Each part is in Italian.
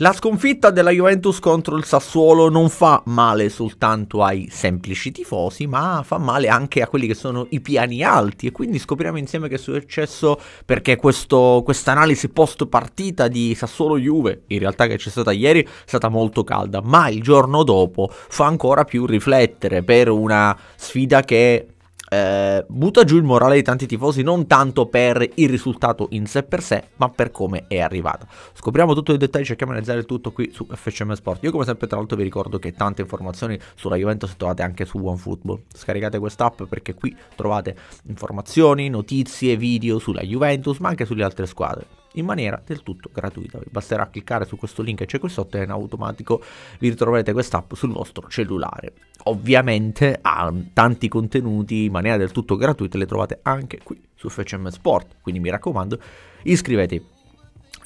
La sconfitta della Juventus contro il Sassuolo non fa male soltanto ai semplici tifosi, ma fa male anche a quelli che sono i piani alti e quindi scopriamo insieme che è successo perché questa analisi post partita di Sassuolo-Juve, in realtà che c'è stata ieri, è stata molto calda, ma il giorno dopo fa ancora più riflettere per una sfida che eh, butta giù il morale di tanti tifosi non tanto per il risultato in sé per sé, ma per come è arrivata. Scopriamo tutto i dettagli, cerchiamo di analizzare tutto qui su FCM Sport. Io come sempre tra l'altro vi ricordo che tante informazioni sulla Juventus trovate anche su OneFootball. Scaricate quest'app perché qui trovate informazioni, notizie, video sulla Juventus, ma anche sulle altre squadre in maniera del tutto gratuita. Vi basterà cliccare su questo link che c'è qui sotto e in automatico vi ritroverete questa app sul vostro cellulare. Ovviamente ha tanti contenuti in maniera del tutto gratuita, le trovate anche qui su FCM Sport, quindi mi raccomando iscrivetevi.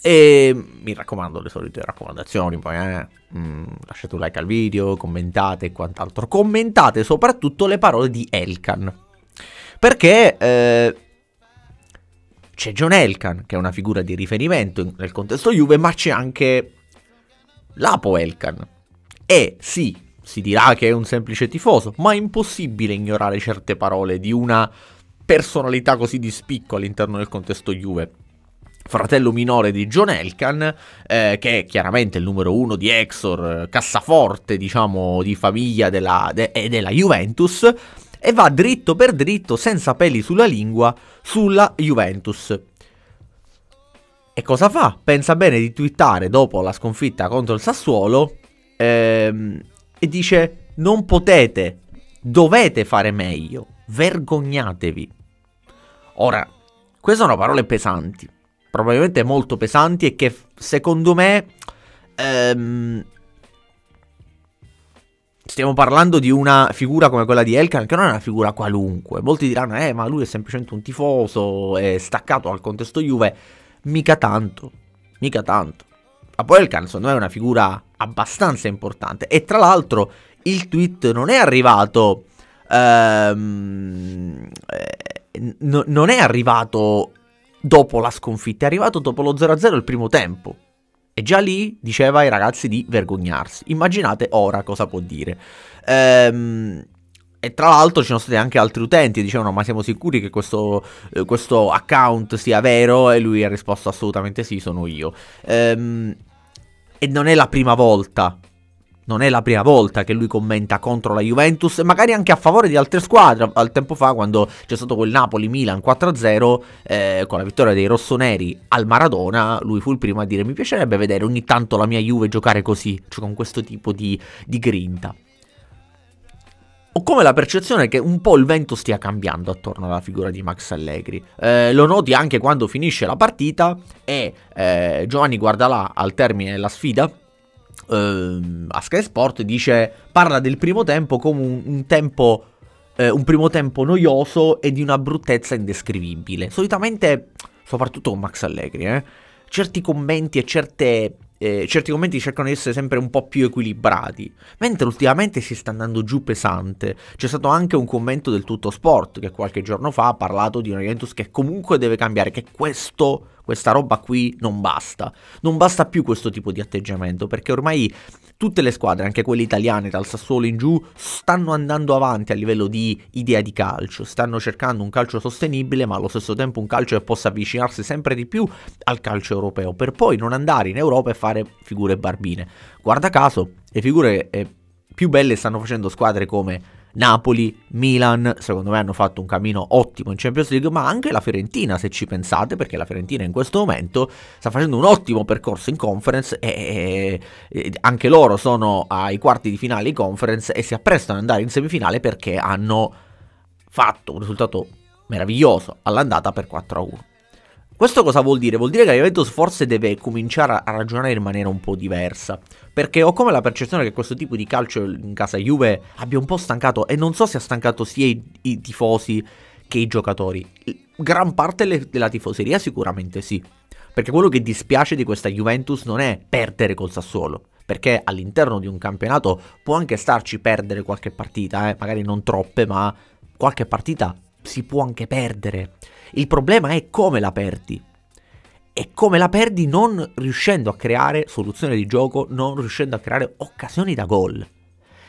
E mi raccomando le solite raccomandazioni, poi eh, mm, lasciate un like al video, commentate e quant'altro. Commentate soprattutto le parole di Elkan. Perché eh, c'è John Elkan, che è una figura di riferimento nel contesto Juve, ma c'è anche Lapo Elkan. E sì, si dirà che è un semplice tifoso, ma è impossibile ignorare certe parole di una personalità così di spicco all'interno del contesto Juve. Fratello minore di John Elkan, eh, che è chiaramente il numero uno di Exor, eh, cassaforte, diciamo, di famiglia della, de, e della Juventus, e va dritto per dritto, senza peli sulla lingua, sulla Juventus. E cosa fa? Pensa bene di twittare dopo la sconfitta contro il Sassuolo ehm, e dice non potete, dovete fare meglio, vergognatevi. Ora, queste sono parole pesanti, probabilmente molto pesanti e che secondo me ehm, Stiamo parlando di una figura come quella di Elkan, che non è una figura qualunque. Molti diranno, eh, ma lui è semplicemente un tifoso, è staccato dal contesto Juve. Mica tanto, mica tanto. poi Elkan, secondo me, è una figura abbastanza importante. E tra l'altro, il tweet non è arrivato. Ehm, eh, non è arrivato dopo la sconfitta, è arrivato dopo lo 0-0 il primo tempo. E già lì diceva ai ragazzi di vergognarsi. Immaginate ora cosa può dire. Ehm, e tra l'altro ci sono stati anche altri utenti che dicevano ma siamo sicuri che questo, eh, questo, account sia vero? E lui ha risposto assolutamente sì, sono io. Ehm, e non è la prima volta non è la prima volta che lui commenta contro la Juventus, magari anche a favore di altre squadre. Al tempo fa, quando c'è stato quel Napoli-Milan 4-0, eh, con la vittoria dei rossoneri al Maradona, lui fu il primo a dire: Mi piacerebbe vedere ogni tanto la mia Juve giocare così, cioè con questo tipo di, di grinta. Ho come la percezione che un po' il vento stia cambiando attorno alla figura di Max Allegri. Eh, lo noti anche quando finisce la partita e eh, Giovanni là al termine della sfida ehm, a Sky Sport dice, parla del primo tempo come un, un tempo... Eh, un primo tempo noioso e di una bruttezza indescrivibile. Solitamente, soprattutto con Max Allegri, eh, certi commenti e certe eh, certi commenti cercano di essere sempre un po' più equilibrati, mentre ultimamente si sta andando giù pesante. C'è stato anche un commento del Tutto Sport che qualche giorno fa ha parlato di una Juventus che comunque deve cambiare, che questo, questa roba qui non basta. Non basta più questo tipo di atteggiamento perché ormai tutte le squadre, anche quelle italiane dal Sassuolo in giù, stanno andando avanti a livello di idea di calcio, stanno cercando un calcio sostenibile ma allo stesso tempo un calcio che possa avvicinarsi sempre di più al calcio europeo per poi non andare in Europa e fare figure barbine. Guarda caso, le figure eh, più belle stanno facendo squadre come Napoli, Milan, secondo me hanno fatto un cammino ottimo in Champions League, ma anche la Fiorentina se ci pensate, perché la Fiorentina in questo momento sta facendo un ottimo percorso in conference e, e anche loro sono ai quarti di finale in conference e si apprestano ad andare in semifinale perché hanno fatto un risultato meraviglioso all'andata per 4-1. Questo cosa vuol dire? Vuol dire che la Juventus forse deve cominciare a ragionare in maniera un po' diversa. Perché ho come la percezione che questo tipo di calcio in casa Juve abbia un po' stancato, e non so se ha stancato sia i, i tifosi che i giocatori. Gran parte le, della tifoseria sicuramente sì. Perché quello che dispiace di questa Juventus non è perdere col Sassuolo, perché all'interno di un campionato può anche starci perdere qualche partita, eh? magari non troppe, ma qualche partita si può anche perdere. Il problema è come la perdi. E come la perdi non riuscendo a creare soluzione di gioco, non riuscendo a creare occasioni da gol.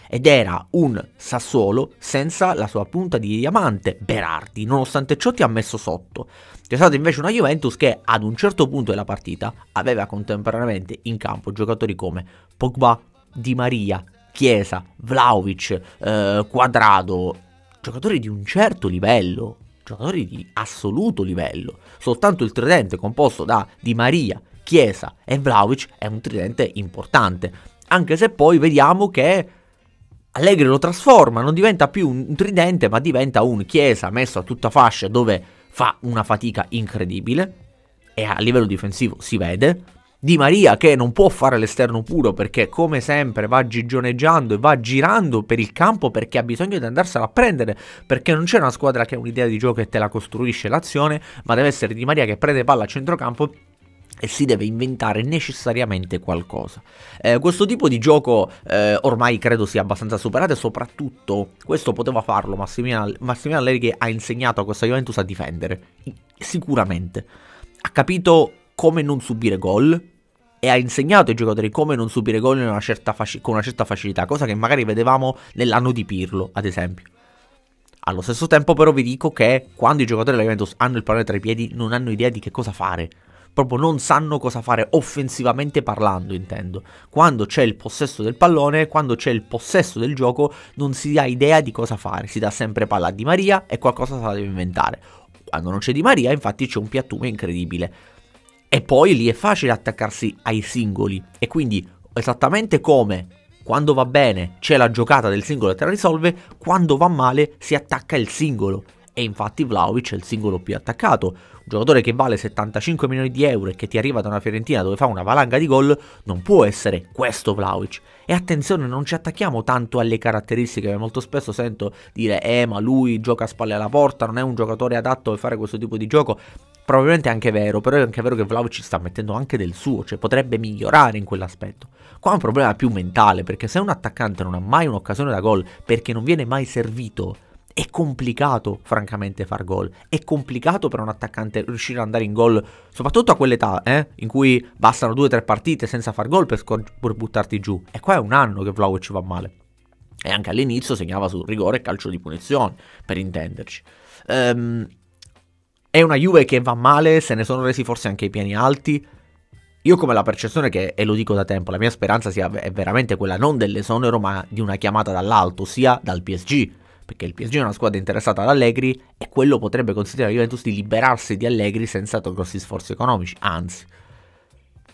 Ed era un Sassuolo senza la sua punta di diamante, Berardi, nonostante ciò ti ha messo sotto. C'è stata invece una Juventus che ad un certo punto della partita aveva contemporaneamente in campo giocatori come Pogba, Di Maria, Chiesa, Vlaovic, eh, Quadrado, giocatori di un certo livello, giocatori di assoluto livello. Soltanto il tridente composto da Di Maria, Chiesa e Vlaovic è un tridente importante, anche se poi vediamo che Allegri lo trasforma, non diventa più un tridente, ma diventa un Chiesa messo a tutta fascia dove fa una fatica incredibile e a livello difensivo si vede. Di Maria che non può fare l'esterno puro perché come sempre va gigioneggiando e va girando per il campo perché ha bisogno di andarsela a prendere perché non c'è una squadra che ha un'idea di gioco e te la costruisce l'azione ma deve essere Di Maria che prende palla a centrocampo e si deve inventare necessariamente qualcosa. Eh, questo tipo di gioco eh, ormai credo sia abbastanza superato e soprattutto questo poteva farlo Massimiliano, Massimiliano Allegri ha insegnato a questa Juventus a difendere, sicuramente. Ha capito come non subire gol, e ha insegnato ai giocatori come non subire gol una faci- con una certa facilità, cosa che magari vedevamo nell'anno di Pirlo, ad esempio. Allo stesso tempo però vi dico che quando i giocatori della Juventus hanno il pallone tra i piedi non hanno idea di che cosa fare. Proprio non sanno cosa fare offensivamente parlando, intendo. Quando c'è il possesso del pallone, quando c'è il possesso del gioco, non si ha idea di cosa fare. Si dà sempre palla a Di Maria e qualcosa se la deve inventare. Quando non c'è Di Maria, infatti, c'è un piattume incredibile e poi lì è facile attaccarsi ai singoli. E quindi, esattamente come quando va bene c'è la giocata del singolo e te la risolve, quando va male si attacca il singolo. E infatti Vlaovic è il singolo più attaccato. Un giocatore che vale 75 milioni di euro e che ti arriva da una Fiorentina dove fa una valanga di gol non può essere questo Vlaovic. E attenzione, non ci attacchiamo tanto alle caratteristiche, che molto spesso sento dire eh ma lui gioca a spalle alla porta, non è un giocatore adatto a fare questo tipo di gioco. Probabilmente è anche vero, però è anche vero che Vlaovic sta mettendo anche del suo, cioè potrebbe migliorare in quell'aspetto. Qua è un problema più mentale, perché se un attaccante non ha mai un'occasione da gol, perché non viene mai servito, è complicato francamente far gol, è complicato per un attaccante riuscire ad andare in gol, soprattutto a quell'età, eh, in cui bastano due o tre partite senza far gol per, scor- per buttarti giù. E qua è un anno che Vlaovic va male. E anche all'inizio segnava sul rigore e calcio di punizione, per intenderci. Ehm... Um, è una Juve che va male, se ne sono resi forse anche i piani alti. Io come la percezione che, e lo dico da tempo, la mia speranza sia, è veramente quella non dell'esonero ma di una chiamata dall'alto, ossia dal PSG. Perché il PSG è una squadra interessata ad Allegri e quello potrebbe consentire alla Juventus di liberarsi di Allegri senza grossi sforzi economici. Anzi,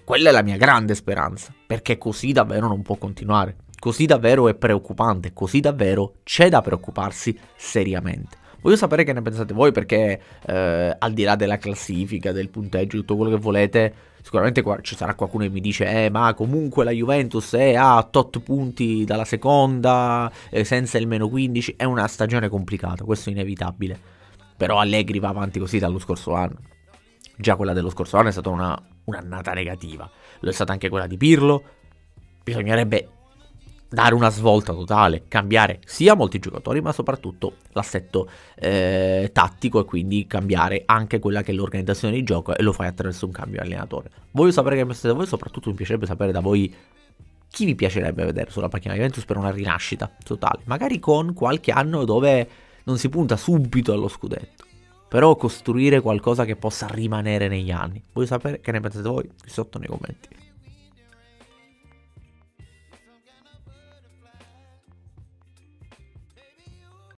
quella è la mia grande speranza, perché così davvero non può continuare. Così davvero è preoccupante, così davvero c'è da preoccuparsi seriamente. Voglio sapere che ne pensate voi perché eh, al di là della classifica, del punteggio, tutto quello che volete, sicuramente qua, ci sarà qualcuno che mi dice eh ma comunque la Juventus è eh, a tot punti dalla seconda, eh, senza il meno 15, è una stagione complicata, questo è inevitabile. Però Allegri va avanti così dallo scorso anno. Già quella dello scorso anno è stata una, un'annata negativa, lo è stata anche quella di Pirlo. Bisognerebbe dare una svolta totale, cambiare sia molti giocatori, ma soprattutto l'assetto eh, tattico e quindi cambiare anche quella che è l'organizzazione di gioco e lo fai attraverso un cambio allenatore. Voglio sapere che pensate da voi, soprattutto mi piacerebbe sapere da voi chi vi piacerebbe vedere sulla panchina di Juventus per una rinascita totale, magari con qualche anno dove non si punta subito allo scudetto. Però costruire qualcosa che possa rimanere negli anni. Voglio sapere che ne pensate voi qui sotto nei commenti.